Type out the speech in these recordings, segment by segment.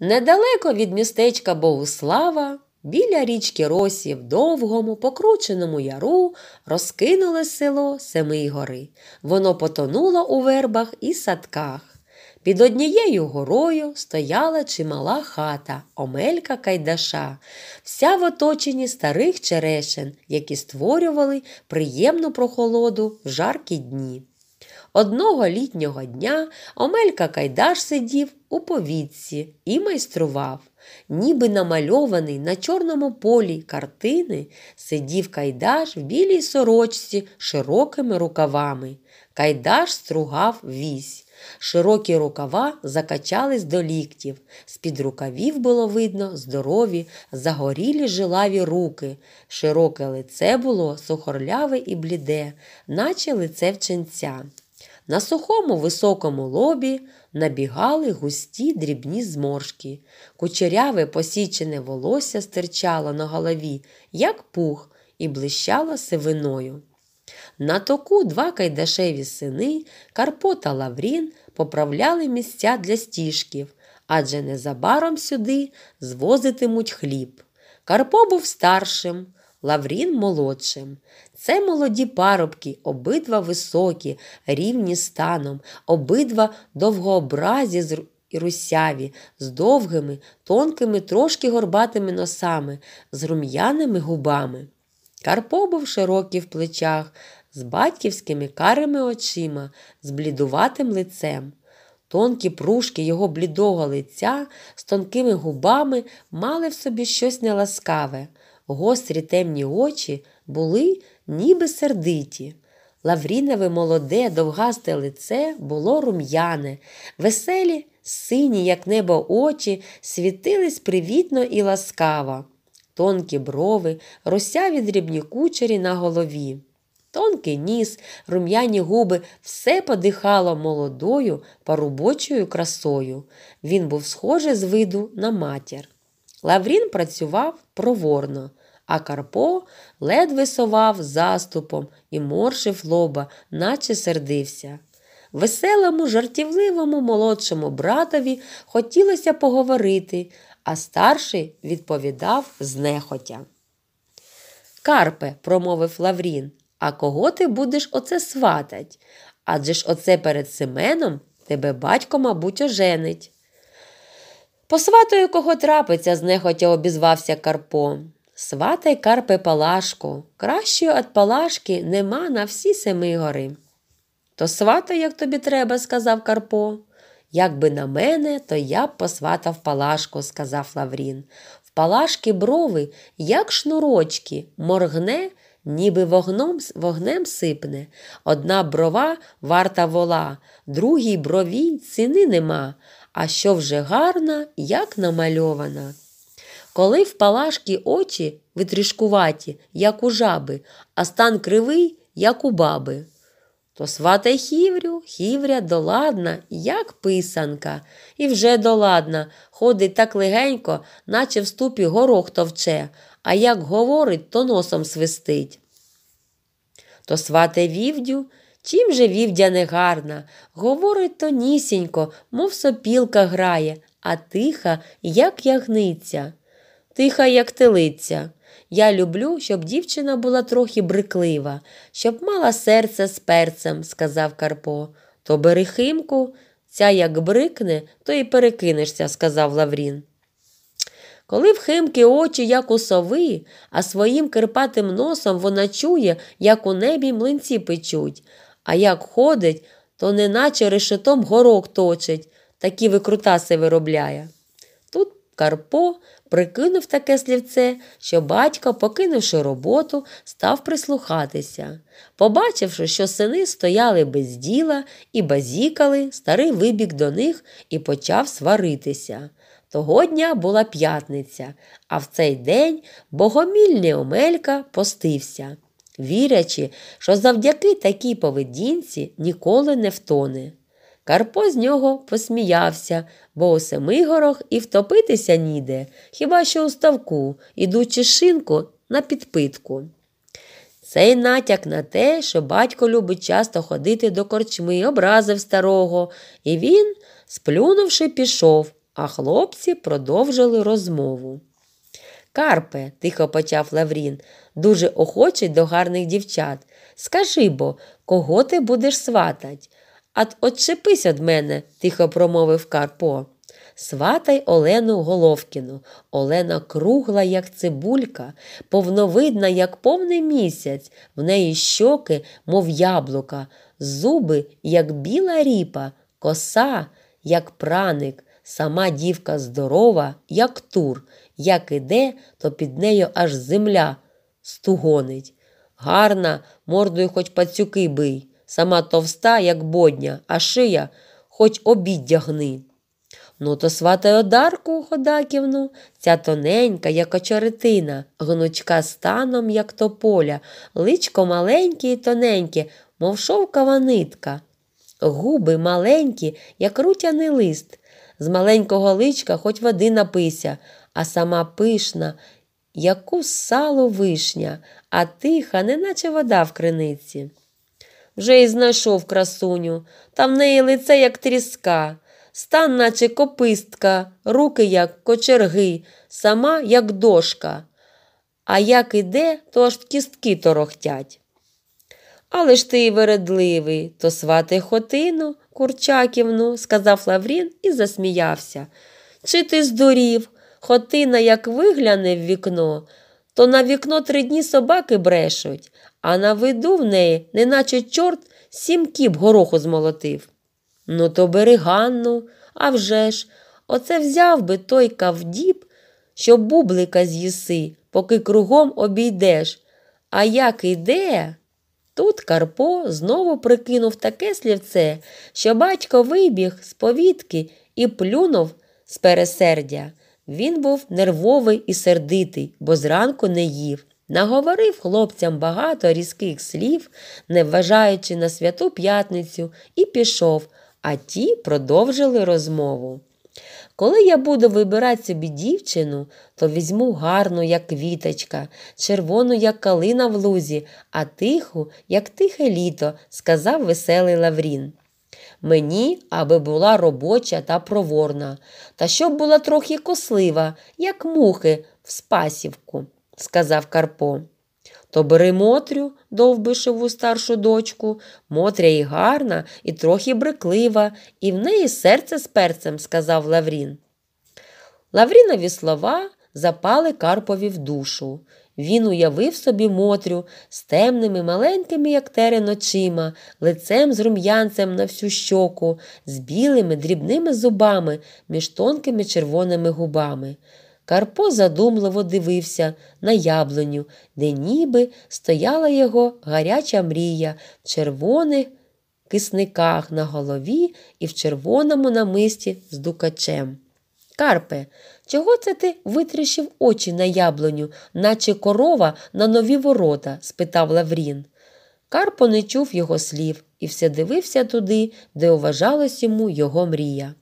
Недалеко від містечка Богуслава, біля річки Росі в довгому, покрученому яру розкинуле село Семигори. Воно потонуло у вербах і садках. Під однією горою стояла чимала хата, Омелька Кайдаша, вся в оточенні старих черешен, які створювали приємну прохолоду в жаркі дні. Одного літнього дня Омелька Кайдаш сидів у повітці і майстрував, ніби намальований на чорному полі картини, сидів Кайдаш в білій сорочці широкими рукавами. Кайдаш стругав вісь. Широкі рукава закачались до ліктів, з-під рукавів було видно здорові, загорілі жилаві руки, широке лице було сухорляве і бліде, наче лице вченця. На сухому високому лобі набігали густі дрібні зморшки. Кучеряве посічене волосся стирчало на голові, як пух, і блищало сивиною. На току два кайдашеві сини, Карпо та Лаврін поправляли місця для стіжків, адже незабаром сюди звозитимуть хліб. Карпо був старшим, Лаврін молодшим. Це молоді парубки, обидва високі, рівні станом, обидва довгообразі з і русяві, з довгими, тонкими, трошки горбатими носами, з рум'яними губами. Карпо був широкий в плечах, з батьківськими карими очима, з блідуватим лицем. Тонкі пружки його блідого лиця з тонкими губами мали в собі щось неласкаве. Гострі темні очі були ніби сердиті. Лаврінове молоде, довгасте лице було рум'яне, веселі, сині, як небо очі, світились привітно і ласкаво тонкі брови, русяві дрібні кучері на голові. Тонкий ніс, рум'яні губи, все подихало молодою парубочою красою. Він був схожий з виду на матір. Лаврін працював проворно, а Карпо ледве совав заступом і моршив лоба, наче сердився. Веселому, жартівливому молодшому братові хотілося поговорити, а старший відповідав знехотя. Карпе, промовив Лаврін, а кого ти будеш оце сватать? Адже ж оце перед Семеном тебе батько, мабуть, оженить. Посватаю, кого трапиться, знехотя обізвався Карпо. Сватай Карпе Палашку. Кращої от Палашки нема на всі семи гори. То сватай, як тобі треба, сказав Карпо. Якби на мене, то я б посватав Палашку, сказав Лаврін. В Палашки брови, як шнурочки, моргне, ніби вогном, вогнем сипне. Одна брова варта вола, другій брові ціни нема, а що вже гарна, як намальована. Коли в Палашки очі витрішкуваті, як у жаби, а стан кривий, як у баби. То сватай хіврю, хівря доладна, як писанка, і вже доладна, ходить так легенько, наче в ступі горох товче, а як говорить, то носом свистить. То сватай вівдю, чим же вівдя негарна, говорить тонісінько, мов сопілка грає, а тиха, як ягниця, тиха, як телиця. Я люблю, щоб дівчина була трохи бриклива, щоб мала серце з перцем, сказав Карпо. То бери химку, ця як брикне, то й перекинешся, сказав Лаврін. Коли в Химки очі, як у сови, а своїм кирпатим носом вона чує, як у небі млинці печуть, а як ходить, то неначе решетом горок точить, такі викрутаси виробляє. Тут Карпо Прикинув таке слівце, що батько, покинувши роботу, став прислухатися. Побачивши, що сини стояли без діла і базікали, старий вибіг до них і почав сваритися. Того дня була п'ятниця, а в цей день богомільний Омелька постився, вірячи, що завдяки такій поведінці ніколи не втоне. Карпо з нього посміявся, бо у Семигорох і втопитися ніде, хіба що у ставку, ідучи шинку на підпитку. Цей натяк на те, що батько любить часто ходити до корчми, образив старого, і він, сплюнувши, пішов, а хлопці продовжили розмову. Карпе, тихо почав Лаврін, дуже охочий до гарних дівчат. Скажи бо, кого ти будеш сватать? От отчепись од мене, тихо промовив Карпо. Сватай Олену Головкіну. Олена кругла, як цибулька, повновидна, як повний місяць, в неї щоки, мов яблука, зуби, як біла ріпа, коса, як праник, сама дівка здорова, як тур, як іде, то під нею аж земля стугонить. Гарна, мордою хоч пацюки бий сама товста, як бодня, а шия хоч обіддягни. Ну, то сватай одарку, Ходаківну, ця тоненька, як очеретина, гнучка станом, як тополя, личко маленьке і тоненьке, мов шовкава нитка, губи маленькі, як рутяний лист. З маленького личка хоч води напися, а сама пишна, яку салу вишня, а тиха, неначе вода в криниці вже й знайшов красуню, та в неї лице, як тріска, стан, наче копистка, руки, як кочерги, сама, як дошка. А як іде, то аж кістки торохтять. Але ж ти вередливий, то свати хотину, Курчаківну, сказав Лаврін і засміявся. Чи ти здурів? Хотина, як вигляне в вікно, то на вікно три дні собаки брешуть, а на виду в неї, неначе чорт, сім кіп гороху змолотив. Ну, то бери Ганну, а вже ж, оце взяв би той кавдіб, що бублика з'їси, поки кругом обійдеш. А як іде? Тут Карпо знову прикинув таке слівце, що батько вибіг з повітки і плюнув з пересердя. Він був нервовий і сердитий, бо зранку не їв. Наговорив хлопцям багато різких слів, не вважаючи на святу п'ятницю, і пішов, а ті продовжили розмову. Коли я буду вибирати собі дівчину, то візьму гарну, як квіточка, червону, як калина в лузі, а тиху, як тихе літо, сказав веселий Лаврін. Мені, аби була робоча та проворна, та щоб була трохи кослива, як мухи в спасівку сказав Карпо. То бери Мотрю, довбишеву старшу дочку. Мотря і гарна, і трохи бреклива, і в неї серце з перцем, сказав Лаврін. Лаврінові слова запали Карпові в душу. Він уявив собі Мотрю з темними маленькими, як терен очима, лицем з рум'янцем на всю щоку, з білими дрібними зубами між тонкими червоними губами. Карпо задумливо дивився на яблуню, де ніби стояла його гаряча мрія в червоних кисниках на голові і в червоному намисті з дукачем. Карпе, чого це ти витріщив очі на яблуню, наче корова на нові ворота? спитав Лаврін. Карпо не чув його слів і все дивився туди, де уважалась йому його мрія.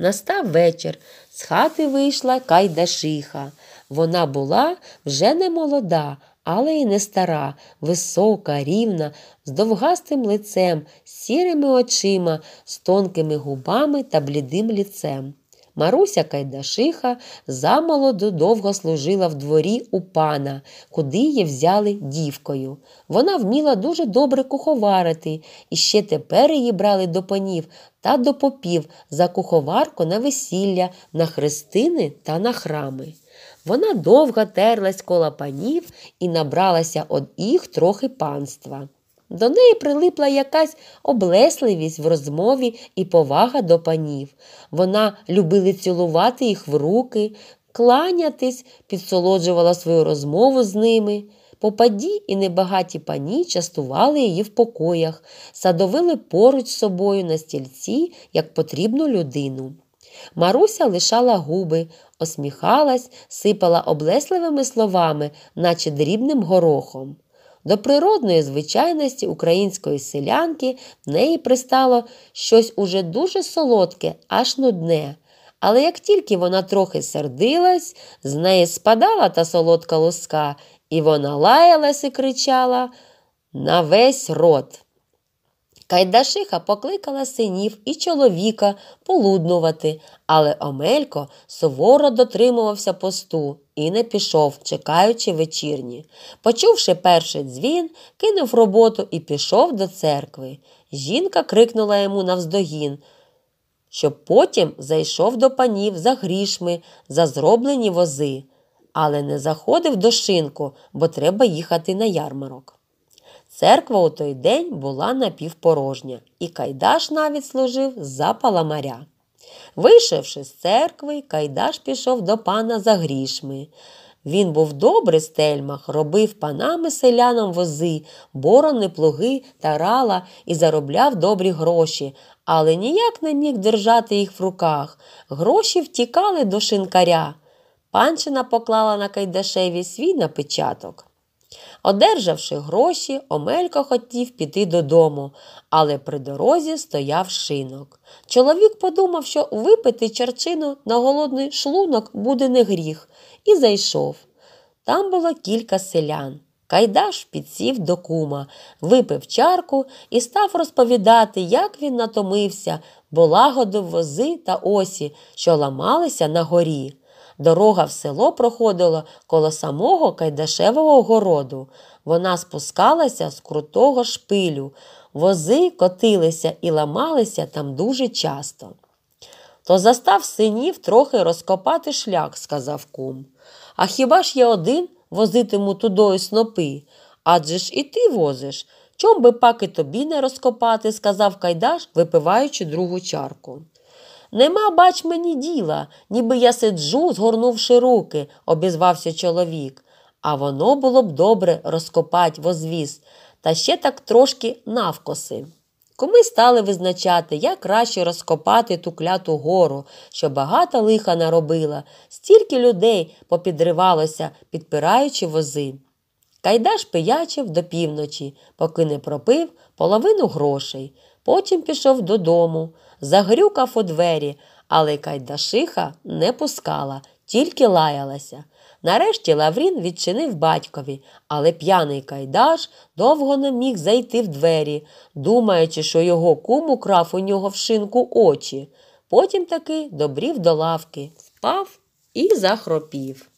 Настав вечір, з хати вийшла Кайдашиха. Вона була вже не молода, але й не стара, висока, рівна, з довгастим лицем, з сірими очима, з тонкими губами та блідим ліцем. Маруся Кайдашиха замолоду довго служила в дворі у пана, куди її взяли дівкою. Вона вміла дуже добре куховарити, і ще тепер її брали до панів та до попів за куховарку на весілля, на хрестини та на храми. Вона довго терлась коло панів і набралася од їх трохи панства. До неї прилипла якась облесливість в розмові і повага до панів. Вона любила цілувати їх в руки, кланятись, підсолоджувала свою розмову з ними. Попаді і небагаті пані частували її в покоях, садовили поруч з собою на стільці, як потрібну людину. Маруся лишала губи, осміхалась, сипала облесливими словами, наче дрібним горохом. До природної звичайності української селянки в неї пристало щось уже дуже солодке, аж нудне. Але як тільки вона трохи сердилась, з неї спадала та солодка луска, і вона лаялась і кричала на весь рот. Кайдашиха покликала синів і чоловіка полуднувати, але Омелько суворо дотримувався посту і не пішов, чекаючи вечірні. Почувши перший дзвін, кинув роботу і пішов до церкви. Жінка крикнула йому навздогін, щоб потім зайшов до панів за грішми, за зроблені вози, але не заходив до шинку, бо треба їхати на ярмарок. Церква у той день була напівпорожня, і Кайдаш навіть служив за паламаря. Вийшовши з церкви, Кайдаш пішов до пана за грішми. Він був добрий стельмах, робив панами селянам вози, борони, плуги та рала і заробляв добрі гроші, але ніяк не міг держати їх в руках. Гроші втікали до шинкаря. Панчина поклала на Кайдашеві свій напечаток. Одержавши гроші, Омелько хотів піти додому, але при дорозі стояв шинок. Чоловік подумав, що випити черчину на голодний шлунок буде не гріх, і зайшов. Там було кілька селян. Кайдаш підсів до кума, випив чарку і став розповідати, як він натомився, бо лагодив вози та осі, що ламалися на горі. Дорога в село проходила коло самого Кайдашевого городу. Вона спускалася з крутого шпилю, вози котилися і ламалися там дуже часто. То застав синів трохи розкопати шлях, сказав кум. А хіба ж я один возитиму тудою снопи? Адже ж і ти возиш. Чом би паки тобі не розкопати, сказав Кайдаш, випиваючи другу чарку. Нема, бач мені діла, ніби я сиджу, згорнувши руки, обізвався чоловік. А воно було б добре розкопать возвіз та ще так трошки навкоси. Коми стали визначати, як краще розкопати ту кляту гору, що багата лиха наробила, стільки людей попідривалося, підпираючи вози. Кайдаш пиячив до півночі, поки не пропив половину грошей. Потім пішов додому загрюкав у двері, але Кайдашиха не пускала, тільки лаялася. Нарешті Лаврін відчинив батькові, але п'яний Кайдаш довго не міг зайти в двері, думаючи, що його кум украв у нього в шинку очі. Потім таки добрів до лавки, впав і захропів.